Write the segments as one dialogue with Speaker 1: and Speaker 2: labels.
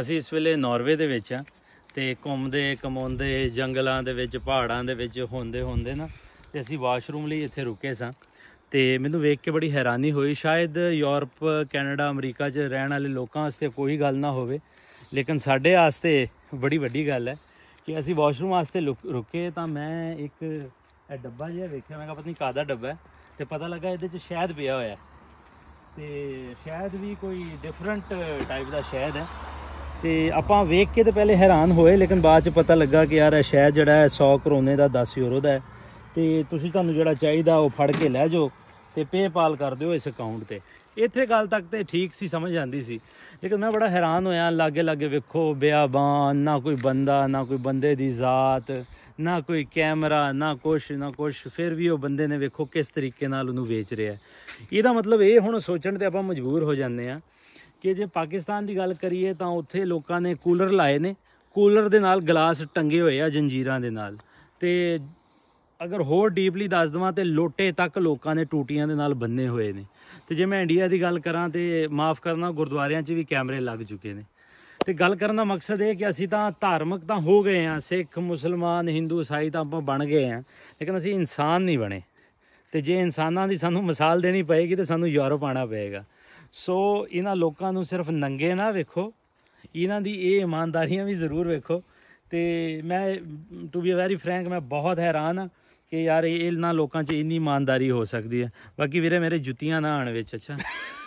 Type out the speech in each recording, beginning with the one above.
Speaker 1: ਅਸੀਂ ਇਸ ਵੇਲੇ ਨਾਰਵੇ ਦੇ ਵਿੱਚ ਆ ਤੇ ਘੁੰਮਦੇ ਕਮਾਉਂਦੇ ਜੰਗਲਾਂ ਦੇ ਵਿੱਚ ਪਹਾੜਾਂ ਦੇ ਵਿੱਚ ਹੁੰਦੇ ਹੁੰਦੇ ਨਾ ਤੇ ਅਸੀਂ ਵਾਸ਼ਰੂਮ ਲਈ ਇੱਥੇ ਰੁਕੇ ਸਾਂ ਤੇ ਮੈਨੂੰ ਵੇਖ ਕੇ ਬੜੀ ਹੈਰਾਨੀ ਹੋਈ ਸ਼ਾਇਦ ਯੂਰਪ ਕੈਨੇਡਾ ਅਮਰੀਕਾ 'ਚ ਰਹਿਣ ਵਾਲੇ ਲੋਕਾਂ ਵਾਸਤੇ ਕੋਈ ਗੱਲ ਨਾ ਹੋਵੇ ਲੇਕਿਨ ਸਾਡੇ ਵਾਸਤੇ ਬੜੀ ਵੱਡੀ ਗੱਲ ਹੈ ਕਿ ਅਸੀਂ ਵਾਸ਼ਰੂਮ ਵਾਸਤੇ ਰੁਕੇ ਤਾਂ ਮੈਂ ਇੱਕ ਇਹ ਡੱਬਾ ਜਿਹਾ ਵੇਖਿਆ ਮੈਂ ਕਿਹਾ ਪਤਾ ਨਹੀਂ ਕਾਦਾ ਡੱਬਾ ਹੈ ਤੇ ਪਤਾ ਲੱਗਾ ਇਹਦੇ 'ਚ ਸ਼ਹਿਦ ਪਿਆ ਹੋਇਆ ਤੇ ਸ਼ਹਿਦ ਵੀ ਕੋਈ ਡਿਫਰੈਂਟ ਟਾਈਪ ਦਾ ਸ਼ਹਿਦ ਹੈ ਤੇ ਆਪਾਂ ਵੇਖ ਕੇ ਤੇ ਪਹਿਲੇ ਹੈਰਾਨ ਹੋਏ ਲੇਕਿਨ ਬਾਅਦ ਚ ਪਤਾ ਲੱਗਾ ਕਿ ਯਾਰ ਇਹ ਸ਼ਾਇਦ ਜਿਹੜਾ ਹੈ 100 ਕਰੋਨੇ ਦਾ 10 ਯੂਰੋ ਦਾ ਹੈ ਤੇ ਤੁਸੀਂ ਤੁਹਾਨੂੰ ਜਿਹੜਾ ਚਾਹੀਦਾ ਉਹ ਫੜ ਕੇ ਲੈ ਜਾਓ ਤੇ ਪੇਪਾਲ ਕਰ ਦਿਓ ਇਸ ਅਕਾਊਂਟ ਤੇ ਇੱਥੇ ਗੱਲ ਤੱਕ ਤੇ ਠੀਕ ਸੀ ਸਮਝ ਆਂਦੀ ਸੀ ਲੇਕਿਨ ਮੈਂ ਬੜਾ ਹੈਰਾਨ ਹੋਇਆ ਲਾਗੇ ਲਾਗੇ ਵੇਖੋ ਬਿਆਬਾਨ ਨਾ ਕੋਈ ਬੰਦਾ ਨਾ ਕੋਈ ਬੰਦੇ ਦੀ ਜ਼ਾਤ ਨਾ ਕੋਈ ਕੈਮਰਾ ਨਾ ਕੁਛ ਨਾ ਕੁਛ ਫਿਰ ਵੀ ਉਹ ਬੰਦੇ ਨੇ ਵੇਖੋ ਕਿਸ ਤਰੀਕੇ ਨਾਲ ਉਹਨੂੰ ਵੇਚ ਰਿਹਾ ਇਹਦਾ ਮਤਲਬ ਇਹ ਹੁਣ ਸੋਚਣ ਤੇ ਆਪਾਂ ਮਜਬੂਰ ਹੋ ਜਾਂਦੇ ਆ ਕਿ ਜੇ ਪਾਕਿਸਤਾਨ ਦੀ ਗੱਲ ਕਰੀਏ ਤਾਂ ਉੱਥੇ ਲੋਕਾਂ ਨੇ ਕੂਲਰ ਲਾਏ ਨੇ ਕੂਲਰ ਦੇ ਨਾਲ ਗਲਾਸ ਟੰਗੇ ਹੋਏ ਆ ਜੰਜੀਰਾਂ ਦੇ ਨਾਲ ਤੇ ਅਗਰ ਹੋਰ ਡੀਪਲੀ ਦੱਸ ਦਵਾਂ ਤੇ ਲੋਟੇ ਤੱਕ ਲੋਕਾਂ ਨੇ ਟੂਟੀਆਂ ਦੇ ਨਾਲ ਬੰਨੇ ਹੋਏ ਨੇ ਤੇ ਜੇ ਮੈਂ ਇੰਡੀਆ ਦੀ ਗੱਲ ਕਰਾਂ ਤੇ ਮਾਫ ਕਰਨਾ ਗੁਰਦੁਆਰਿਆਂ 'ਚ ਵੀ ਕੈਮਰੇ ਲੱਗ ਚੁੱਕੇ ਨੇ ਤੇ ਗੱਲ ਕਰਨ ਦਾ ਮਕਸਦ ਇਹ ਕਿ ਅਸੀਂ ਤਾਂ ਧਾਰਮਿਕ ਤਾਂ ਹੋ ਗਏ ਆ ਸਿੱਖ ਮੁਸਲਮਾਨ ਹਿੰਦੂ ਸਾਈ ਤਾਂ ਆਪਾਂ ਬਣ ਗਏ ਆ ਲੇਕਿਨ ਅਸੀਂ ਇਨਸਾਨ ਨਹੀਂ ਬਣੇ ਤੇ ਜੇ ਇਨਸਾਨਾਂ ਦੀ ਸਾਨੂੰ ਮਿਸਾਲ ਦੇਣੀ ਪਏਗੀ ਤੇ ਸਾਨੂੰ ਯੂਰਪ ਆਣਾ ਪਏਗਾ ਸੋ ਇਹਨਾਂ ਲੋਕਾਂ ਨੂੰ ਸਿਰਫ ਨੰਗੇ ਨਾ ਵੇਖੋ ਇਹਨਾਂ ਦੀ ਇਹ ਇਮਾਨਦਾਰੀਆਂ ਵੀ ਜ਼ਰੂਰ ਵੇਖੋ ਤੇ ਮੈਂ ਟੂ ਬੀ ਵੈਰੀ ਫ੍ਰੈਂਕ ਮੈਂ ਬਹੁਤ ਹੈਰਾਨ ਆ ਕਿ ਯਾਰ ਇਹ ਇਹਨਾਂ ਲੋਕਾਂ 'ਚ ਇੰਨੀ ਇਮਾਨਦਾਰੀ ਹੋ ਸਕਦੀ ਹੈ ਬਾਕੀ ਵੀਰੇ ਮੇਰੇ ਜੁੱਤੀਆਂ ਨਾ ਆਣ ਵਿੱਚ ਅੱਛਾ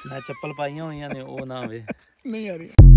Speaker 1: ਮੈਂ ਚੱਪਲ ਪਾਈਆਂ ਹੋਈਆਂ ਨੇ ਉਹ ਨਾ ਹੋਵੇ ਨਹੀਂ ਆ ਰਹੀ